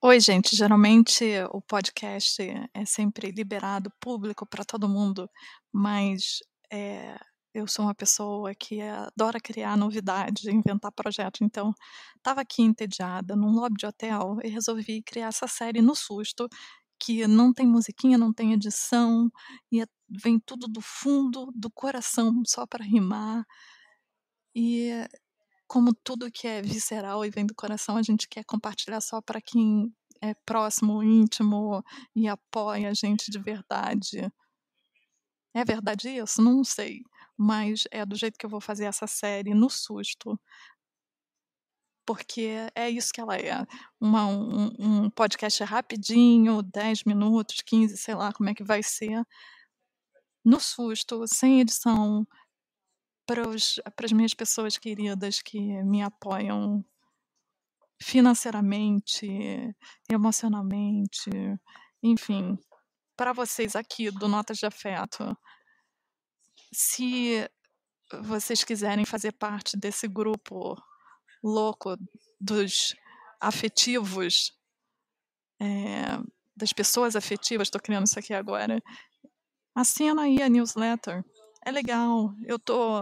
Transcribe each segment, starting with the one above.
Oi, gente. Geralmente o podcast é sempre liberado, público para todo mundo, mas é, eu sou uma pessoa que adora criar novidades, inventar projeto. Então, estava aqui entediada num lobby de hotel e resolvi criar essa série no susto, que não tem musiquinha, não tem edição, e é, vem tudo do fundo do coração, só para rimar. E como tudo que é visceral e vem do coração, a gente quer compartilhar só para quem é próximo, íntimo e apoia a gente de verdade. É verdade isso? Não sei. Mas é do jeito que eu vou fazer essa série, no susto. Porque é isso que ela é. Uma, um, um podcast rapidinho, 10 minutos, 15, sei lá como é que vai ser. No susto, sem edição, para, os, para as minhas pessoas queridas que me apoiam financeiramente, emocionalmente, enfim, para vocês aqui do Notas de Afeto. Se vocês quiserem fazer parte desse grupo louco dos afetivos, é, das pessoas afetivas, estou criando isso aqui agora, assina aí a newsletter é legal. Eu tô,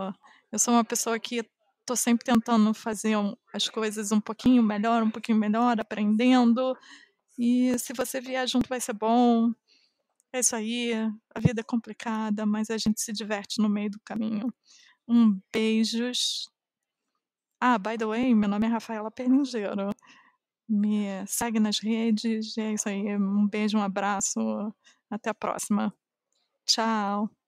eu sou uma pessoa que tô sempre tentando fazer as coisas um pouquinho melhor, um pouquinho melhor, aprendendo. E se você vier junto vai ser bom. É isso aí. A vida é complicada, mas a gente se diverte no meio do caminho. Um beijos. Ah, by the way, meu nome é Rafaela Perningeiro. Me segue nas redes. É isso aí. Um beijo, um abraço. Até a próxima. Tchau.